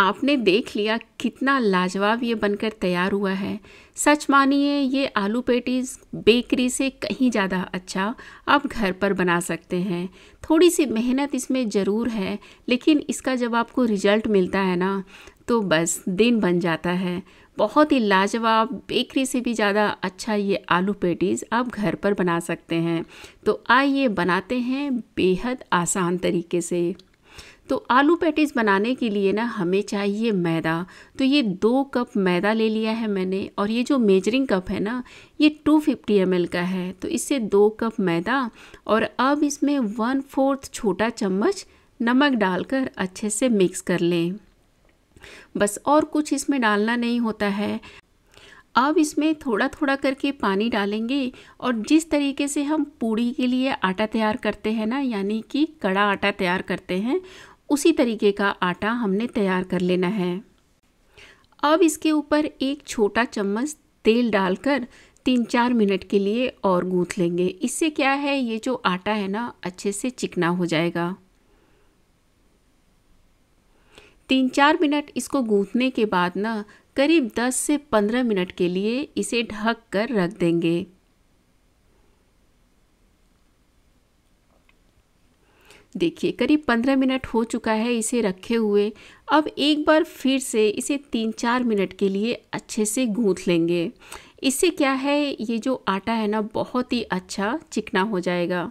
आपने देख लिया कितना लाजवाब ये बनकर तैयार हुआ है सच मानिए ये आलू पेटीज बेकरी से कहीं ज़्यादा अच्छा आप घर पर बना सकते हैं थोड़ी सी मेहनत इसमें ज़रूर है लेकिन इसका जब आपको रिजल्ट मिलता है ना तो बस दिन बन जाता है बहुत ही लाजवाब बेकरी से भी ज़्यादा अच्छा ये आलू पेटीज़ आप घर पर बना सकते हैं तो आइए बनाते हैं बेहद आसान तरीके से तो आलू पैटीज बनाने के लिए ना हमें चाहिए मैदा तो ये दो कप मैदा ले लिया है मैंने और ये जो मेजरिंग कप है ना ये 250 फिफ्टी का है तो इससे दो कप मैदा और अब इसमें वन फोर्थ छोटा चम्मच नमक डालकर अच्छे से मिक्स कर लें बस और कुछ इसमें डालना नहीं होता है अब इसमें थोड़ा थोड़ा करके पानी डालेंगे और जिस तरीके से हम पूड़ी के लिए आटा तैयार करते हैं ना यानी कि कड़ा आटा तैयार करते हैं उसी तरीके का आटा हमने तैयार कर लेना है अब इसके ऊपर एक छोटा चम्मच तेल डालकर तीन चार मिनट के लिए और गूँथ लेंगे इससे क्या है ये जो आटा है ना अच्छे से चिकना हो जाएगा तीन चार मिनट इसको गूँथने के बाद ना करीब 10 से 15 मिनट के लिए इसे ढक कर रख देंगे देखिए करीब पंद्रह मिनट हो चुका है इसे रखे हुए अब एक बार फिर से इसे तीन चार मिनट के लिए अच्छे से गूँथ लेंगे इससे क्या है ये जो आटा है ना बहुत ही अच्छा चिकना हो जाएगा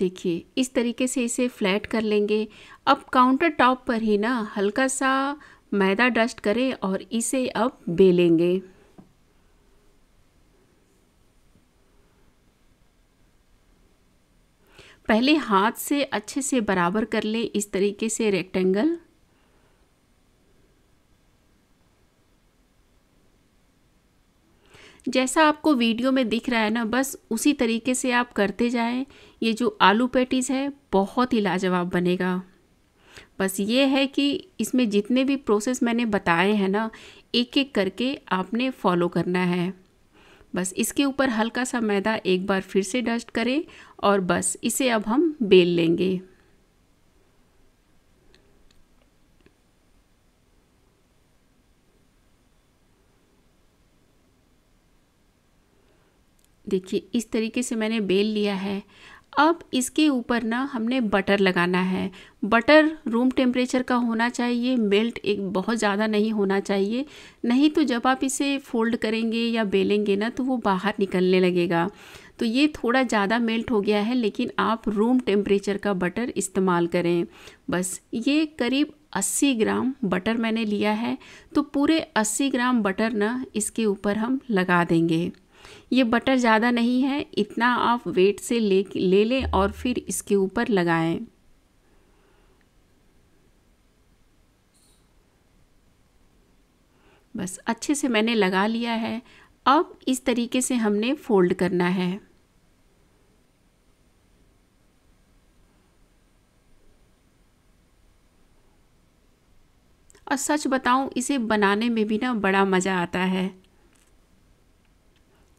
देखिए इस तरीके से इसे फ्लैट कर लेंगे अब काउंटर टॉप पर ही ना हल्का सा मैदा डस्ट करें और इसे अब बेलेंगे पहले हाथ से अच्छे से बराबर कर ले इस तरीके से रेक्टेंगल जैसा आपको वीडियो में दिख रहा है ना बस उसी तरीके से आप करते जाएं ये जो आलू पैटीज़ है बहुत ही लाजवाब बनेगा बस ये है कि इसमें जितने भी प्रोसेस मैंने बताए हैं ना एक एक करके आपने फॉलो करना है बस इसके ऊपर हल्का सा मैदा एक बार फिर से डस्ट करें और बस इसे अब हम बेल लेंगे देखिए इस तरीके से मैंने बेल लिया है अब इसके ऊपर ना हमने बटर लगाना है बटर रूम टेम्परेचर का होना चाहिए मेल्ट एक बहुत ज़्यादा नहीं होना चाहिए नहीं तो जब आप इसे फोल्ड करेंगे या बेलेंगे ना तो वो बाहर निकलने लगेगा तो ये थोड़ा ज़्यादा मेल्ट हो गया है लेकिन आप रूम टेम्परेचर का बटर इस्तेमाल करें बस ये करीब 80 ग्राम बटर मैंने लिया है तो पूरे 80 ग्राम बटर ना इसके ऊपर हम लगा देंगे ये बटर ज़्यादा नहीं है इतना आप वेट से ले ले लें और फिर इसके ऊपर लगाएं बस अच्छे से मैंने लगा लिया है अब इस तरीके से हमने फोल्ड करना है और सच बताऊं इसे बनाने में भी ना बड़ा मज़ा आता है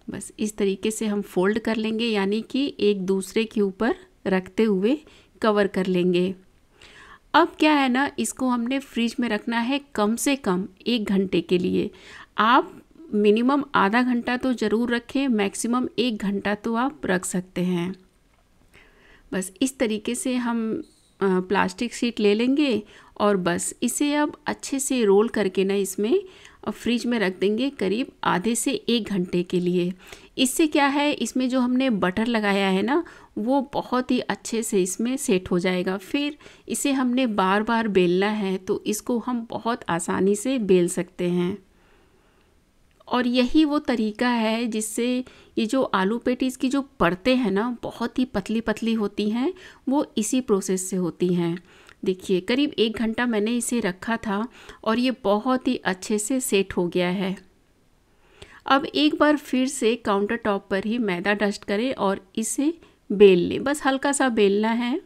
बस इस तरीके से हम फोल्ड कर लेंगे यानी कि एक दूसरे के ऊपर रखते हुए कवर कर लेंगे अब क्या है ना इसको हमने फ्रिज में रखना है कम से कम एक घंटे के लिए आप मिनिमम आधा घंटा तो ज़रूर रखें मैक्सिमम एक घंटा तो आप रख सकते हैं बस इस तरीके से हम प्लास्टिक शीट ले लेंगे और बस इसे अब अच्छे से रोल करके ना इसमें और फ्रिज में रख देंगे करीब आधे से एक घंटे के लिए इससे क्या है इसमें जो हमने बटर लगाया है ना वो बहुत ही अच्छे से इसमें सेट हो जाएगा फिर इसे हमने बार बार बेलना है तो इसको हम बहुत आसानी से बेल सकते हैं और यही वो तरीका है जिससे ये जो आलू पेटीज़ की जो परतें हैं ना बहुत ही पतली पतली होती हैं वो इसी प्रोसेस से होती हैं देखिए करीब एक घंटा मैंने इसे रखा था और ये बहुत ही अच्छे से सेट हो गया है अब एक बार फिर से काउंटर टॉप पर ही मैदा डस्ट करें और इसे बेल लें बस हल्का सा बेलना है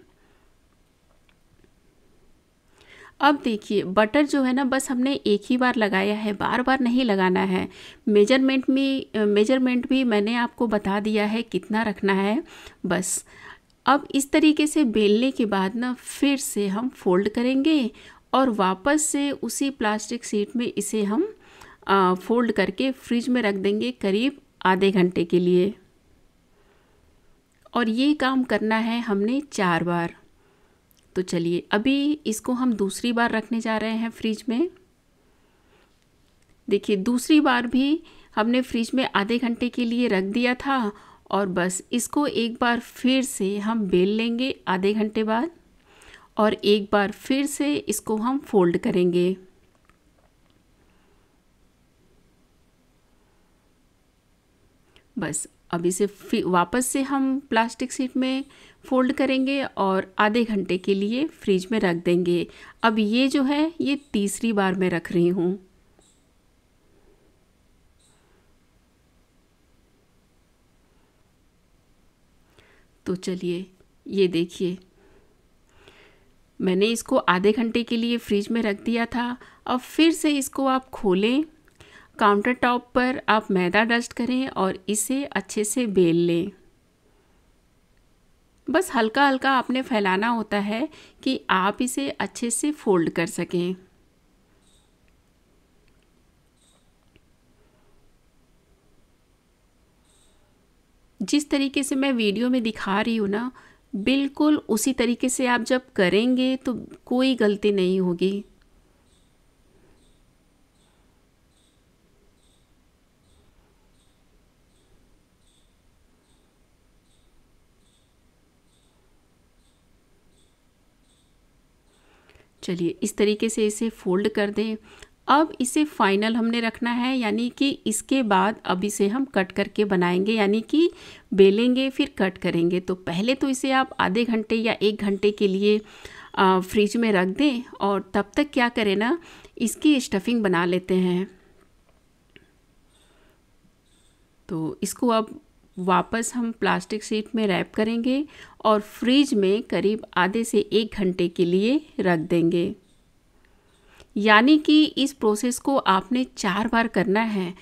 अब देखिए बटर जो है ना बस हमने एक ही बार लगाया है बार बार नहीं लगाना है मेजरमेंट में मेजरमेंट भी मैंने आपको बता दिया है कितना रखना है बस अब इस तरीके से बेलने के बाद ना फिर से हम फोल्ड करेंगे और वापस से उसी प्लास्टिक सीट में इसे हम आ, फोल्ड करके फ्रिज में रख देंगे करीब आधे घंटे के लिए और ये काम करना है हमने चार बार तो चलिए अभी इसको हम दूसरी बार रखने जा रहे हैं फ्रिज में देखिए दूसरी बार भी हमने फ्रिज में आधे घंटे के लिए रख दिया था और बस इसको एक बार फिर से हम बेल लेंगे आधे घंटे बाद और एक बार फिर से इसको हम फोल्ड करेंगे बस अब इसे वापस से हम प्लास्टिक सीट में फोल्ड करेंगे और आधे घंटे के लिए फ्रिज में रख देंगे अब ये जो है ये तीसरी बार मैं रख रही हूँ तो चलिए ये देखिए मैंने इसको आधे घंटे के लिए फ्रिज में रख दिया था अब फिर से इसको आप खोलें काउंटर टॉप पर आप मैदा डस्ट करें और इसे अच्छे से बेल लें बस हल्का हल्का आपने फैलाना होता है कि आप इसे अच्छे से फोल्ड कर सकें जिस तरीके से मैं वीडियो में दिखा रही हूँ ना बिल्कुल उसी तरीके से आप जब करेंगे तो कोई गलती नहीं होगी चलिए इस तरीके से इसे फोल्ड कर दें अब इसे फाइनल हमने रखना है यानी कि इसके बाद अब इसे हम कट करके बनाएंगे यानी कि बेलेंगे फिर कट करेंगे तो पहले तो इसे आप आधे घंटे या एक घंटे के लिए फ्रिज में रख दें और तब तक क्या करें ना इसकी स्टफिंग बना लेते हैं तो इसको अब वापस हम प्लास्टिक शीट में रैप करेंगे और फ्रिज में करीब आधे से एक घंटे के लिए रख देंगे यानी कि इस प्रोसेस को आपने चार बार करना है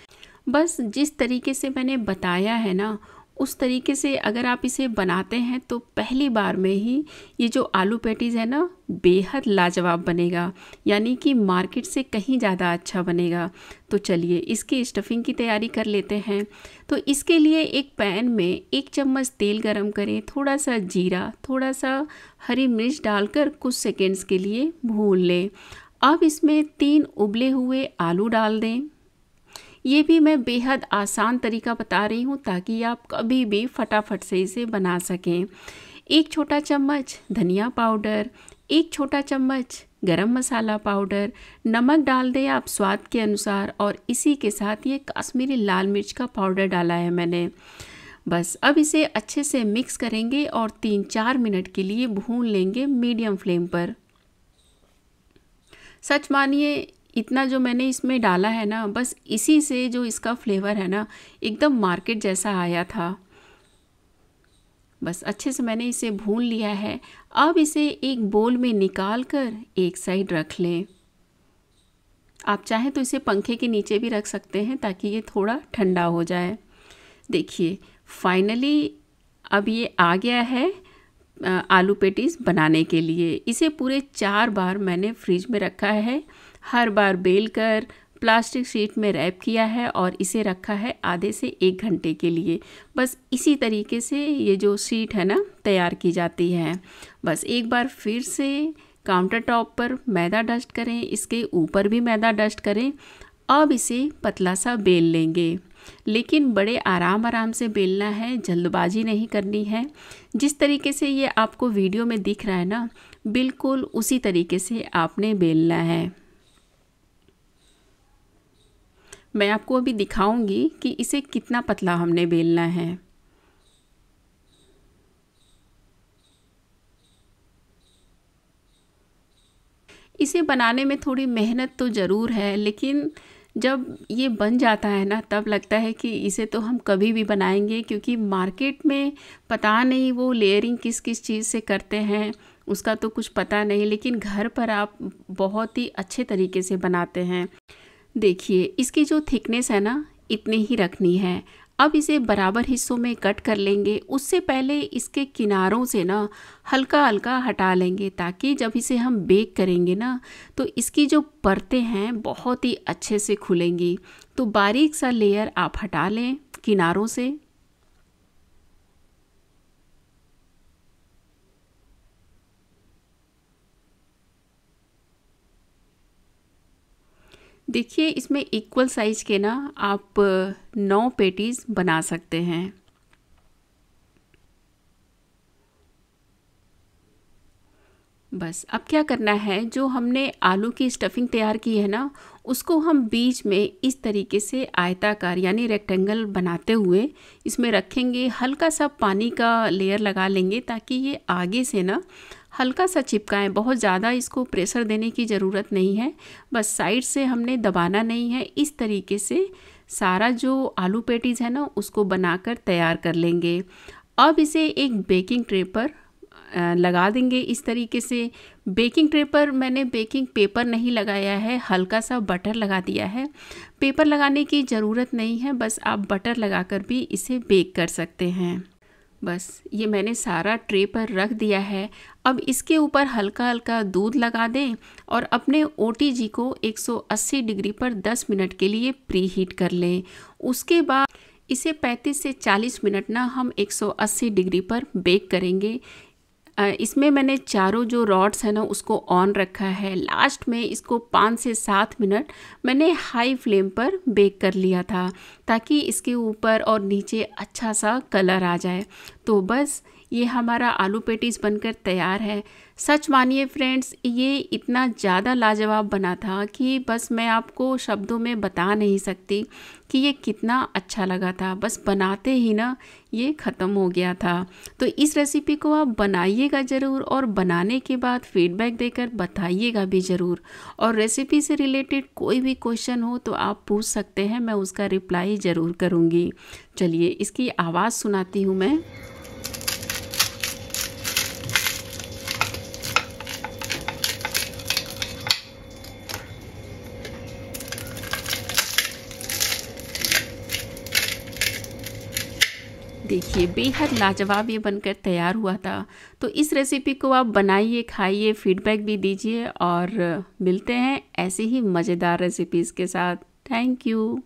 बस जिस तरीके से मैंने बताया है ना उस तरीके से अगर आप इसे बनाते हैं तो पहली बार में ही ये जो आलू पैटीज़ है ना बेहद लाजवाब बनेगा यानी कि मार्केट से कहीं ज़्यादा अच्छा बनेगा तो चलिए इसकी स्टफिंग की तैयारी कर लेते हैं तो इसके लिए एक पैन में एक चम्मच तेल गरम करें थोड़ा सा जीरा थोड़ा सा हरी मिर्च डालकर कुछ सेकेंड्स के लिए भून लें अब इसमें तीन उबले हुए आलू डाल दें ये भी मैं बेहद आसान तरीका बता रही हूँ ताकि आप कभी भी फटाफट से इसे बना सकें एक छोटा चम्मच धनिया पाउडर एक छोटा चम्मच गरम मसाला पाउडर नमक डाल दें आप स्वाद के अनुसार और इसी के साथ ये कश्मीरी लाल मिर्च का पाउडर डाला है मैंने बस अब इसे अच्छे से मिक्स करेंगे और तीन चार मिनट के लिए भून लेंगे मीडियम फ्लेम पर सच मानिए इतना जो मैंने इसमें डाला है ना बस इसी से जो इसका फ्लेवर है ना एकदम मार्केट जैसा आया था बस अच्छे से मैंने इसे भून लिया है अब इसे एक बोल में निकाल कर एक साइड रख लें आप चाहें तो इसे पंखे के नीचे भी रख सकते हैं ताकि ये थोड़ा ठंडा हो जाए देखिए फाइनली अब ये आ गया है आलू पेटीज़ बनाने के लिए इसे पूरे चार बार मैंने फ्रिज में रखा है हर बार बेल कर प्लास्टिक शीट में रैप किया है और इसे रखा है आधे से एक घंटे के लिए बस इसी तरीके से ये जो शीट है ना तैयार की जाती है बस एक बार फिर से काउंटर टॉप पर मैदा डस्ट करें इसके ऊपर भी मैदा डस्ट करें अब इसे पतला सा बेल लेंगे लेकिन बड़े आराम आराम से बेलना है जल्दबाजी नहीं करनी है जिस तरीके से ये आपको वीडियो में दिख रहा है ना बिल्कुल उसी तरीके से आपने बेलना है मैं आपको अभी दिखाऊंगी कि इसे कितना पतला हमने बेलना है इसे बनाने में थोड़ी मेहनत तो ज़रूर है लेकिन जब ये बन जाता है ना तब लगता है कि इसे तो हम कभी भी बनाएंगे क्योंकि मार्केट में पता नहीं वो लेयरिंग किस किस चीज़ से करते हैं उसका तो कुछ पता नहीं लेकिन घर पर आप बहुत ही अच्छे तरीके से बनाते हैं देखिए इसकी जो थिकनेस है ना इतनी ही रखनी है अब इसे बराबर हिस्सों में कट कर लेंगे उससे पहले इसके किनारों से ना हल्का हल्का हटा लेंगे ताकि जब इसे हम बेक करेंगे ना तो इसकी जो परतें हैं बहुत ही अच्छे से खुलेंगी तो बारीक सा लेयर आप हटा लें किनारों से देखिए इसमें इक्वल साइज के ना आप नौ पेटीज़ बना सकते हैं बस अब क्या करना है जो हमने आलू की स्टफिंग तैयार की है ना उसको हम बीच में इस तरीके से आयताकार यानी रेक्टेंगल बनाते हुए इसमें रखेंगे हल्का सा पानी का लेयर लगा लेंगे ताकि ये आगे से ना हल्का सा चिपकाएं बहुत ज़्यादा इसको प्रेशर देने की ज़रूरत नहीं है बस साइड से हमने दबाना नहीं है इस तरीके से सारा जो आलू पेटीज़ है ना उसको बनाकर तैयार कर लेंगे अब इसे एक बेकिंग ट्रे पर लगा देंगे इस तरीके से बेकिंग ट्रे पर मैंने बेकिंग पेपर नहीं लगाया है हल्का सा बटर लगा दिया है पेपर लगाने की ज़रूरत नहीं है बस आप बटर लगाकर भी इसे बेक कर सकते हैं बस ये मैंने सारा ट्रे पर रख दिया है अब इसके ऊपर हल्का हल्का दूध लगा दें और अपने ओ को 180 डिग्री पर 10 मिनट के लिए प्री हीट कर लें उसके बाद इसे 35 से 40 मिनट ना हम 180 डिग्री पर बेक करेंगे इसमें मैंने चारों जो रॉड्स हैं ना उसको ऑन रखा है लास्ट में इसको पाँच से सात मिनट मैंने हाई फ्लेम पर बेक कर लिया था ताकि इसके ऊपर और नीचे अच्छा सा कलर आ जाए तो बस ये हमारा आलू पेटीज़ बनकर तैयार है सच मानिए फ्रेंड्स ये इतना ज़्यादा लाजवाब बना था कि बस मैं आपको शब्दों में बता नहीं सकती कि ये कितना अच्छा लगा था बस बनाते ही ना ये ख़त्म हो गया था तो इस रेसिपी को आप बनाइएगा ज़रूर और बनाने के बाद फीडबैक देकर बताइएगा भी ज़रूर और रेसिपी से रिलेटेड कोई भी क्वेश्चन हो तो आप पूछ सकते हैं मैं उसका रिप्लाई ज़रूर करूँगी चलिए इसकी आवाज़ सुनाती हूँ मैं देखिए बेहद लाजवाब ये बनकर तैयार हुआ था तो इस रेसिपी को आप बनाइए खाइए फीडबैक भी दीजिए और मिलते हैं ऐसी ही मज़ेदार रेसिपीज़ के साथ थैंक यू